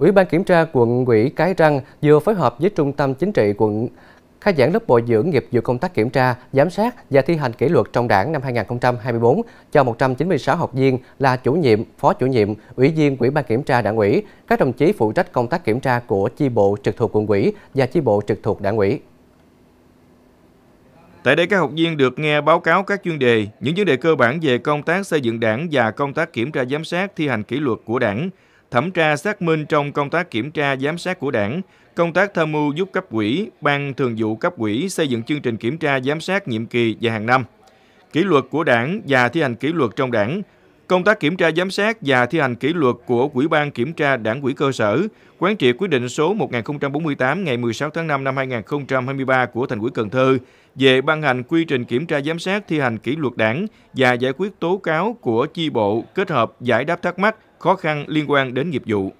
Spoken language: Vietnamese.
Ủy ban kiểm tra quận ủy Cái Răng vừa phối hợp với Trung tâm Chính trị quận khai giảng lớp bồi dưỡng nghiệp vụ công tác kiểm tra, giám sát và thi hành kỷ luật trong đảng năm 2024 cho 196 học viên là chủ nhiệm, phó chủ nhiệm, ủy viên Ủy ban kiểm tra đảng ủy, các đồng chí phụ trách công tác kiểm tra của chi bộ trực thuộc quận ủy và chi bộ trực thuộc đảng ủy. Tại đây các học viên được nghe báo cáo các chuyên đề, những vấn đề cơ bản về công tác xây dựng đảng và công tác kiểm tra giám sát thi hành kỷ luật của đảng, thẩm tra xác minh trong công tác kiểm tra giám sát của đảng, công tác tham mưu giúp cấp quỹ, ban thường vụ cấp quỹ xây dựng chương trình kiểm tra giám sát nhiệm kỳ và hàng năm, kỷ luật của đảng và thi hành kỷ luật trong đảng, Công tác kiểm tra giám sát và thi hành kỷ luật của Ủy ban Kiểm tra Đảng ủy cơ sở quán triệt quyết định số 1048 ngày 16 tháng 5 năm 2023 của Thành ủy Cần Thơ về ban hành quy trình kiểm tra giám sát thi hành kỷ luật đảng và giải quyết tố cáo của chi bộ kết hợp giải đáp thắc mắc, khó khăn liên quan đến nghiệp vụ.